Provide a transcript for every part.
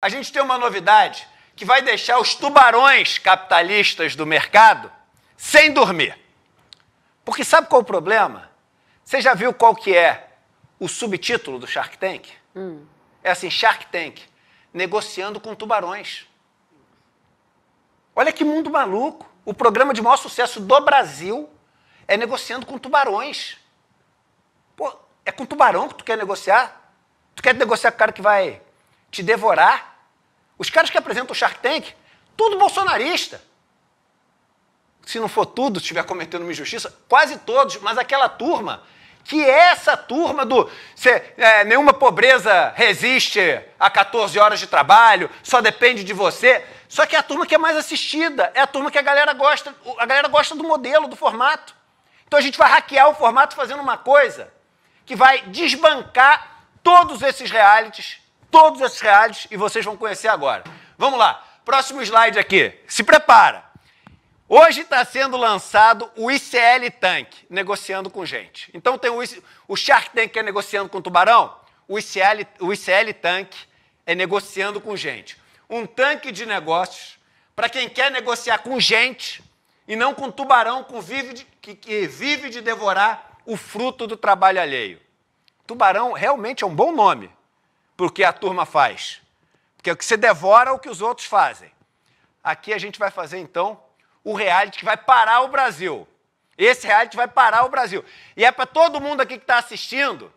A gente tem uma novidade que vai deixar os tubarões capitalistas do mercado sem dormir. Porque sabe qual é o problema? Você já viu qual que é o subtítulo do Shark Tank? Hum. É assim, Shark Tank, negociando com tubarões. Olha que mundo maluco. O programa de maior sucesso do Brasil é negociando com tubarões. Pô, é com tubarão que tu quer negociar? Tu quer negociar com o cara que vai te devorar? Os caras que apresentam o Shark Tank, tudo bolsonarista. Se não for tudo, estiver cometendo uma injustiça, quase todos, mas aquela turma, que é essa turma do é, nenhuma pobreza resiste a 14 horas de trabalho, só depende de você. Só que é a turma que é mais assistida, é a turma que a galera gosta, a galera gosta do modelo, do formato. Então a gente vai hackear o formato fazendo uma coisa que vai desbancar todos esses realities todos esses reais e vocês vão conhecer agora. Vamos lá, próximo slide aqui. Se prepara. Hoje está sendo lançado o ICL Tank, negociando com gente. Então tem o, IC... o Shark Tank que é negociando com tubarão, o ICL, o ICL Tank é negociando com gente. Um tanque de negócios para quem quer negociar com gente e não com tubarão com vive de... que vive de devorar o fruto do trabalho alheio. Tubarão realmente é um bom nome porque a turma faz. Porque é o que você devora é o que os outros fazem. Aqui a gente vai fazer então o reality que vai parar o Brasil. Esse reality vai parar o Brasil. E é para todo mundo aqui que está assistindo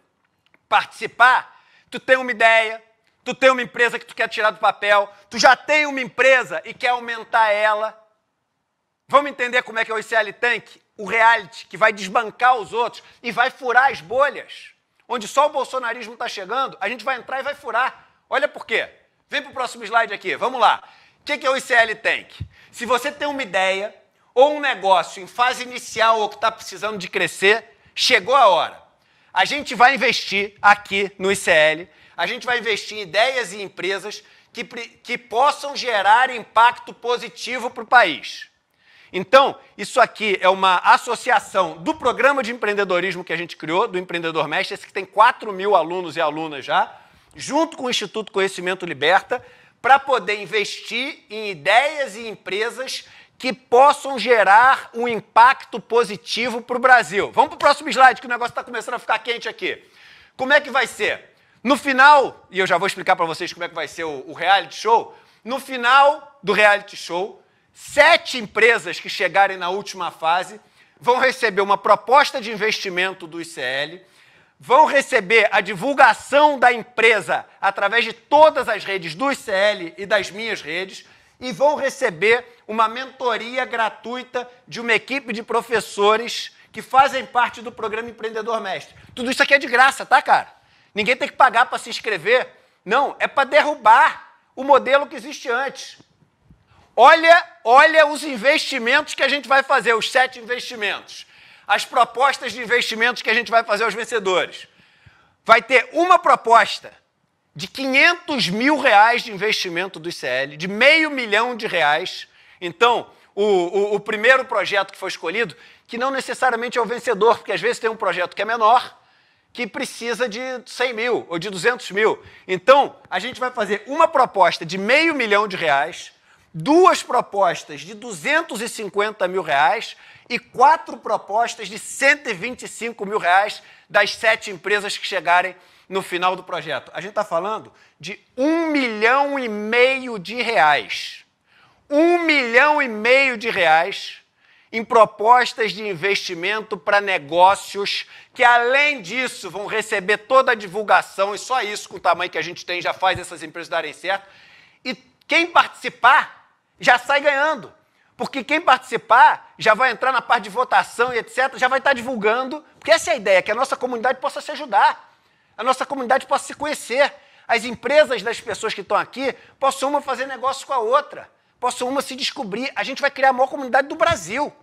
participar. Tu tem uma ideia, tu tem uma empresa que tu quer tirar do papel, tu já tem uma empresa e quer aumentar ela. Vamos entender como é que é o ICL Tank? O reality que vai desbancar os outros e vai furar as bolhas onde só o bolsonarismo está chegando, a gente vai entrar e vai furar. Olha por quê. Vem para o próximo slide aqui, vamos lá. O que, que é o ICL Tank? Se você tem uma ideia ou um negócio em fase inicial ou que está precisando de crescer, chegou a hora. A gente vai investir aqui no ICL, a gente vai investir em ideias e empresas que, que possam gerar impacto positivo para o país. Então, isso aqui é uma associação do programa de empreendedorismo que a gente criou, do Empreendedor Mestre, esse que tem 4 mil alunos e alunas já, junto com o Instituto Conhecimento Liberta, para poder investir em ideias e empresas que possam gerar um impacto positivo para o Brasil. Vamos para o próximo slide, que o negócio está começando a ficar quente aqui. Como é que vai ser? No final, e eu já vou explicar para vocês como é que vai ser o, o reality show, no final do reality show, Sete empresas que chegarem na última fase vão receber uma proposta de investimento do ICL, vão receber a divulgação da empresa através de todas as redes do ICL e das minhas redes e vão receber uma mentoria gratuita de uma equipe de professores que fazem parte do programa Empreendedor Mestre. Tudo isso aqui é de graça, tá, cara? Ninguém tem que pagar para se inscrever. Não, é para derrubar o modelo que existe antes. Olha, olha os investimentos que a gente vai fazer, os sete investimentos. As propostas de investimentos que a gente vai fazer aos vencedores. Vai ter uma proposta de 500 mil reais de investimento do ICL, de meio milhão de reais. Então, o, o, o, primeiro projeto que foi escolhido, que não necessariamente é o vencedor, porque às vezes tem um projeto que é menor, que precisa de 100 mil ou de 200 mil. Então, a gente vai fazer uma proposta de meio milhão de reais duas propostas de 250 mil reais e quatro propostas de 125 mil reais das sete empresas que chegarem no final do projeto. A gente está falando de um milhão e meio de reais. Um milhão e meio de reais em propostas de investimento para negócios que, além disso, vão receber toda a divulgação, e só isso, com o tamanho que a gente tem, já faz essas empresas darem certo. E quem participar já sai ganhando. Porque quem participar já vai entrar na parte de votação e etc., já vai estar divulgando, porque essa é a ideia, que a nossa comunidade possa se ajudar, a nossa comunidade possa se conhecer, as empresas das pessoas que estão aqui possam uma fazer negócio com a outra, possam uma se descobrir. A gente vai criar a maior comunidade do Brasil.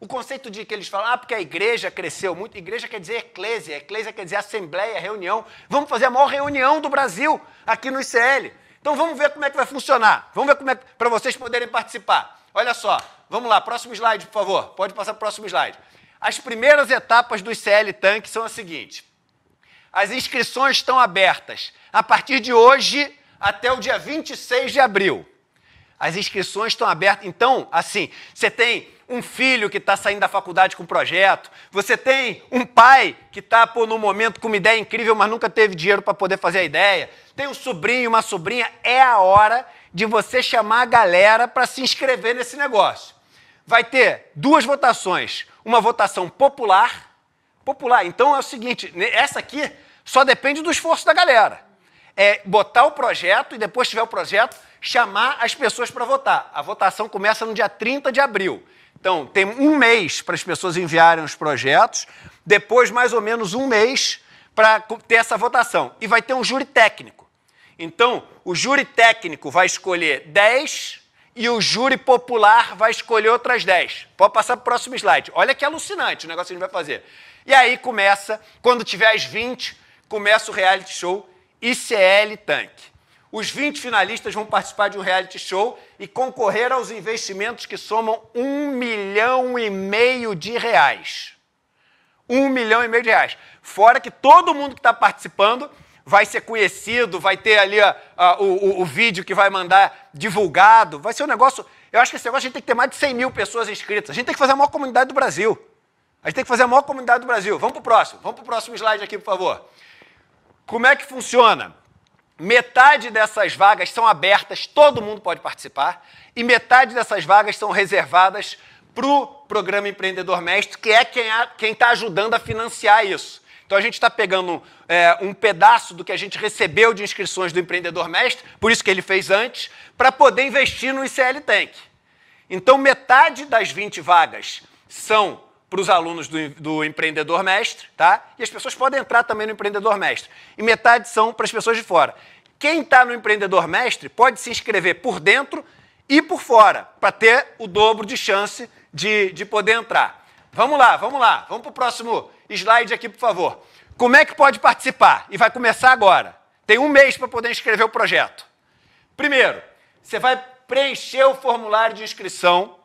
O conceito de que eles falam, ah, porque a igreja cresceu muito, igreja quer dizer eclésia, eclésia quer dizer assembleia, reunião. Vamos fazer a maior reunião do Brasil aqui no ICL. Então vamos ver como é que vai funcionar. Vamos ver como é para vocês poderem participar. Olha só, vamos lá, próximo slide, por favor. Pode passar para o próximo slide. As primeiras etapas do CL Tank são as seguintes. As inscrições estão abertas a partir de hoje até o dia 26 de abril. As inscrições estão abertas. Então, assim, você tem um filho que está saindo da faculdade com um projeto, você tem um pai que está, por no momento com uma ideia incrível, mas nunca teve dinheiro para poder fazer a ideia, tem um sobrinho, uma sobrinha, é a hora de você chamar a galera para se inscrever nesse negócio. Vai ter duas votações, uma votação popular, popular, então é o seguinte, essa aqui só depende do esforço da galera é botar o projeto e depois tiver o projeto, chamar as pessoas para votar. A votação começa no dia 30 de abril. Então, tem um mês para as pessoas enviarem os projetos, depois mais ou menos um mês para ter essa votação. E vai ter um júri técnico. Então, o júri técnico vai escolher 10 e o júri popular vai escolher outras 10. Pode passar para o próximo slide. Olha que alucinante o negócio que a gente vai fazer. E aí começa, quando tiver as 20, começa o reality show ICL Tanque. Os 20 finalistas vão participar de um reality show e concorrer aos investimentos que somam um milhão e meio de reais. Um milhão e meio de reais. Fora que todo mundo que está participando vai ser conhecido, vai ter ali a, a, o, o, vídeo que vai mandar divulgado. Vai ser um negócio. Eu acho que esse negócio a gente tem que ter mais de 100 mil pessoas inscritas. A gente tem que fazer a maior comunidade do Brasil. A gente tem que fazer a maior comunidade do Brasil. Vamos para o próximo. Vamos para o próximo slide aqui, por favor. Como é que funciona? Metade dessas vagas são abertas, todo mundo pode participar, e metade dessas vagas são reservadas para o programa Empreendedor Mestre, que é quem está ajudando a financiar isso. Então a gente está pegando é, um pedaço do que a gente recebeu de inscrições do empreendedor mestre, por isso que ele fez antes, para poder investir no ICL Tank. Então metade das 20 vagas são para os alunos do, do, empreendedor mestre, tá? E as pessoas podem entrar também no empreendedor mestre. E metade são para as pessoas de fora. Quem está no empreendedor mestre pode se inscrever por dentro e por fora, para ter o dobro de chance de, de poder entrar. Vamos lá, vamos lá. Vamos para o próximo slide aqui, por favor. Como é que pode participar? E vai começar agora. Tem um mês para poder inscrever o projeto. Primeiro, você vai preencher o formulário de inscrição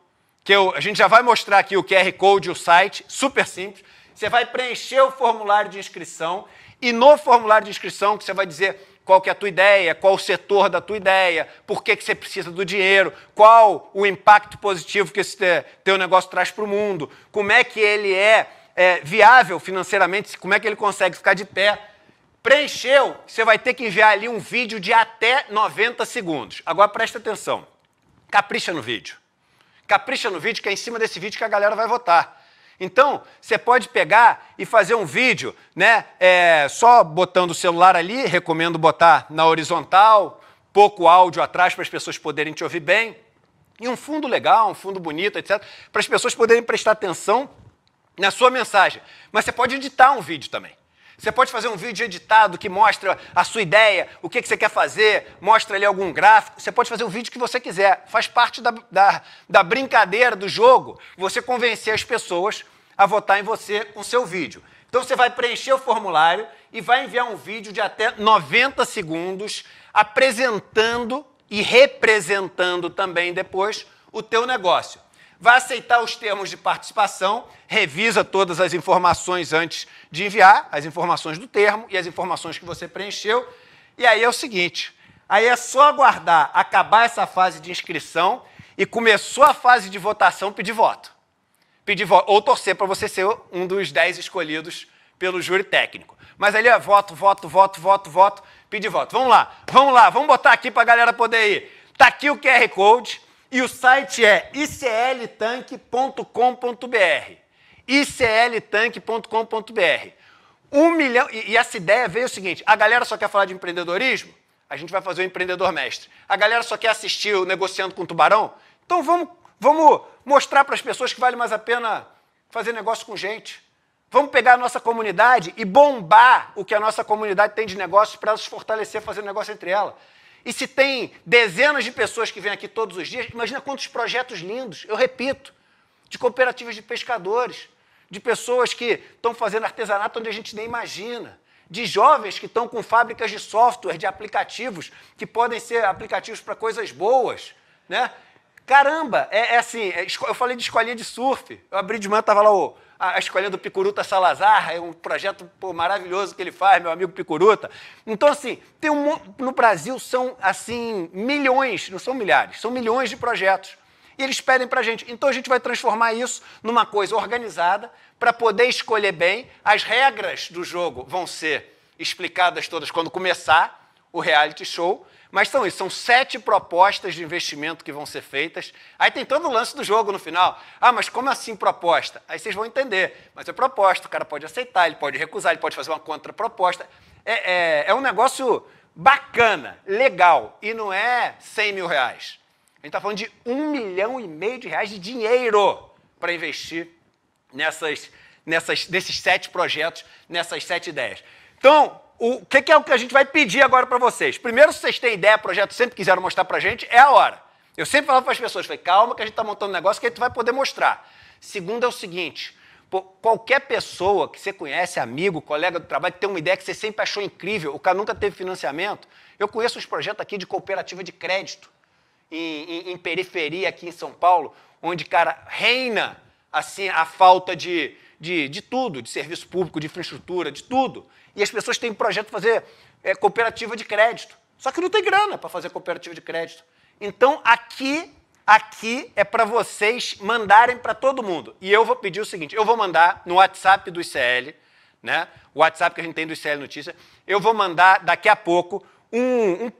que eu, a gente já vai mostrar aqui o QR Code, o site, super simples. Você vai preencher o formulário de inscrição e no formulário de inscrição que você vai dizer qual que é a tua ideia, qual o setor da tua ideia, por que, que você precisa do dinheiro, qual o impacto positivo que esse teu negócio traz para o mundo, como é que ele é, é viável financeiramente, como é que ele consegue ficar de pé. Preencheu, você vai ter que enviar ali um vídeo de até 90 segundos. Agora presta atenção, capricha no vídeo. Capricha no vídeo, que é em cima desse vídeo que a galera vai votar. Então, você pode pegar e fazer um vídeo, né? É, só botando o celular ali, recomendo botar na horizontal, pouco áudio atrás para as pessoas poderem te ouvir bem. E um fundo legal, um fundo bonito, etc., para as pessoas poderem prestar atenção na sua mensagem. Mas você pode editar um vídeo também. Você pode fazer um vídeo editado que mostra a sua ideia, o que, que você quer fazer, mostra ali algum gráfico. Você pode fazer o vídeo que você quiser. Faz parte da, da, da brincadeira, do jogo, você convencer as pessoas a votar em você com seu vídeo. Então você vai preencher o formulário e vai enviar um vídeo de até 90 segundos apresentando e representando também depois o teu negócio vai aceitar os termos de participação, revisa todas as informações antes de enviar, as informações do termo e as informações que você preencheu. E aí é o seguinte: aí é só aguardar acabar essa fase de inscrição e começou a fase de votação, pedir voto. Pedir voto, ou torcer para você ser um dos 10 escolhidos pelo júri técnico. Mas ali é voto, voto, voto, voto, voto, pedir voto. Vamos lá, vamos lá, vamos botar aqui para a galera poder ir. Está aqui o QR Code, e o site é icltank.com.br. icltank.com.br. Um milhão. E, e essa ideia veio o seguinte: a galera só quer falar de empreendedorismo? A gente vai fazer o empreendedor mestre. A galera só quer assistir o Negociando com o Tubarão? Então vamos, vamos mostrar para as pessoas que vale mais a pena fazer negócio com gente. Vamos pegar a nossa comunidade e bombar o que a nossa comunidade tem de negócios para se fortalecer, fazer negócio entre ela. E se tem dezenas de pessoas que vêm aqui todos os dias, imagina quantos projetos lindos, eu repito, de cooperativas de pescadores, de pessoas que estão fazendo artesanato onde a gente nem imagina, de jovens que estão com fábricas de software, de aplicativos, que podem ser aplicativos para coisas boas, né? Caramba, é, é assim, é, eu falei de escolinha de surf. Eu abri de manhã, tava lá o, a, a escolinha do Picuruta Salazar, é um projeto pô, maravilhoso que ele faz, meu amigo Picuruta. Então, assim, tem um, no Brasil são, assim, milhões, não são milhares, são milhões de projetos. E eles pedem para a gente. Então a gente vai transformar isso numa coisa organizada para poder escolher bem. As regras do jogo vão ser explicadas todas quando começar o reality show. Mas são isso, são sete propostas de investimento que vão ser feitas. Aí tem todo o lance do jogo no final. Ah, mas como assim proposta? Aí vocês vão entender. Mas é proposta, o cara pode aceitar, ele pode recusar, ele pode fazer uma contraproposta. É, é, é um negócio bacana, legal, e não é 100 mil reais. A gente está falando de um milhão e meio de reais de dinheiro para investir nessas, nessas, nesses sete projetos, nessas sete ideias. Então, o que, que, é o que a gente vai pedir agora para vocês? Primeiro, se vocês têm ideia, projeto sempre quiseram mostrar para a gente, é a hora. Eu sempre falo para as pessoas, falei, calma que a gente está montando um negócio que a gente vai poder mostrar. Segundo é o seguinte, qualquer pessoa que você conhece, amigo, colega do trabalho, que tem uma ideia que você sempre achou incrível, o cara nunca teve financiamento, eu conheço uns projetos aqui de cooperativa de crédito, em, em, em periferia aqui em São Paulo, onde, cara, reina assim a falta de, de, de tudo, de serviço público, de infraestrutura, de tudo. E as pessoas têm projeto de fazer é, cooperativa de crédito. Só que não tem grana para fazer cooperativa de crédito. Então, aqui, aqui é para vocês mandarem para todo mundo. E eu vou pedir o seguinte, eu vou mandar no WhatsApp do ICL, né? O WhatsApp que a gente tem do ICL Notícia, eu vou mandar daqui a pouco um,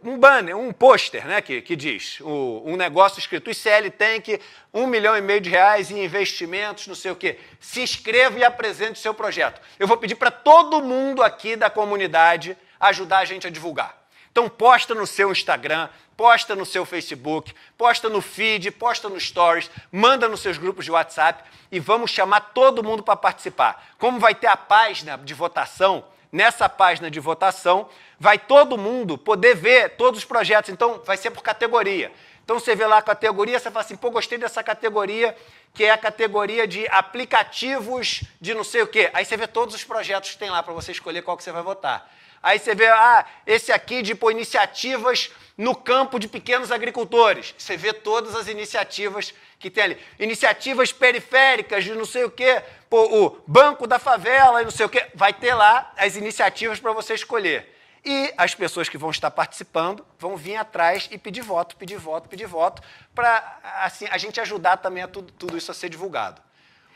um, um, banner, um pôster, né, que, que diz, o, um negócio escrito, ICL tem que um milhão e meio de reais em investimentos, não sei o quê. Se inscreva e apresente o seu projeto. Eu vou pedir para todo mundo aqui da comunidade ajudar a gente a divulgar. Então posta no seu Instagram, posta no seu Facebook, posta no feed, posta no stories, manda nos seus grupos de WhatsApp e vamos chamar todo mundo para participar. Como vai ter a página de votação, nessa página de votação, vai todo mundo poder ver todos os projetos. Então, vai ser por categoria. Então, você vê lá a categoria, você fala assim, pô, gostei dessa categoria, que é a categoria de aplicativos de não sei o quê. Aí você vê todos os projetos que tem lá para você escolher qual que você vai votar. Aí você vê, ah, esse aqui de tipo, pô, iniciativas no campo de pequenos agricultores. Você vê todas as iniciativas que tem ali. Iniciativas periféricas de não sei o quê, pô, o Banco da Favela e não sei o quê. Vai ter lá as iniciativas para você escolher. E as pessoas que vão estar participando vão vir atrás e pedir voto, pedir voto, pedir voto, para assim, a gente ajudar também a tudo, tudo isso a ser divulgado.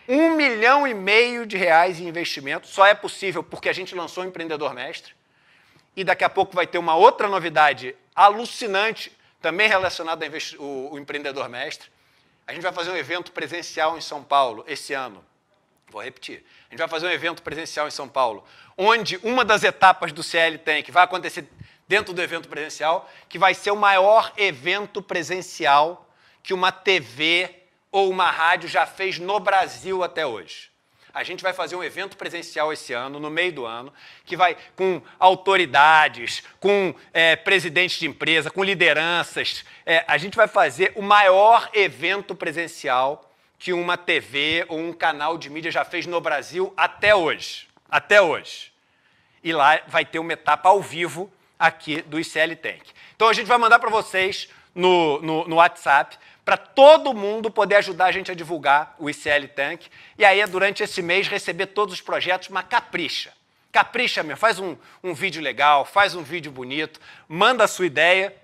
Um milhão e meio de reais em investimento só é possível porque a gente lançou o Empreendedor Mestre. E daqui a pouco vai ter uma outra novidade alucinante, também relacionada ao empreendedor mestre. A gente vai fazer um evento presencial em São Paulo esse ano. Vou repetir. A gente vai fazer um evento presencial em São Paulo, onde uma das etapas do CL tem, que vai acontecer dentro do evento presencial, que vai ser o maior evento presencial que uma TV ou uma rádio já fez no Brasil até hoje. A gente vai fazer um evento presencial esse ano, no meio do ano, que vai com autoridades, com é, presidentes de empresa, com lideranças. É, a gente vai fazer o maior evento presencial que uma TV ou um canal de mídia já fez no Brasil até hoje. Até hoje. E lá vai ter uma etapa ao vivo aqui do ICL Tank. Então a gente vai mandar para vocês no, no, no WhatsApp para todo mundo poder ajudar a gente a divulgar o ICL Tank. E aí, durante esse mês, receber todos os projetos, uma capricha. Capricha mesmo, faz um, um vídeo legal, faz um vídeo bonito, manda a sua ideia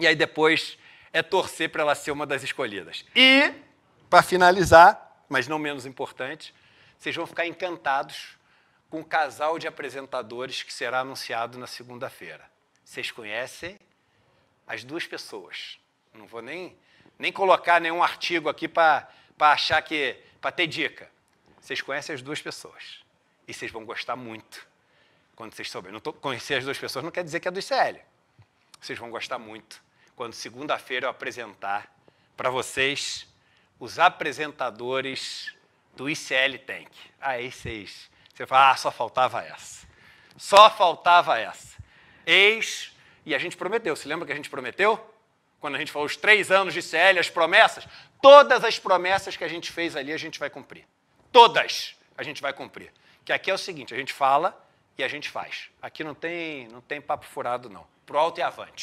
e aí depois é torcer para ela ser uma das escolhidas. E, para finalizar, mas não menos importante, vocês vão ficar encantados com o casal de apresentadores que será anunciado na segunda-feira. Vocês conhecem as duas pessoas. Não vou nem nem colocar nenhum artigo aqui para achar que. para ter dica. Vocês conhecem as duas pessoas. E vocês vão gostar muito quando vocês souberem. Não conhecer as duas pessoas não quer dizer que é do ICL. Vocês vão gostar muito quando segunda-feira eu apresentar para vocês os apresentadores do ICL Tank. Aí vocês. Você fala, ah, só faltava essa. Só faltava essa. Eis, e a gente prometeu, se lembra que a gente prometeu? quando a gente falou os três anos de CL, as promessas, todas as promessas que a gente fez ali a gente vai cumprir. Todas a gente vai cumprir. Que aqui é o seguinte, a gente fala e a gente faz. Aqui não tem, não tem papo furado, não. Pro alto e avante.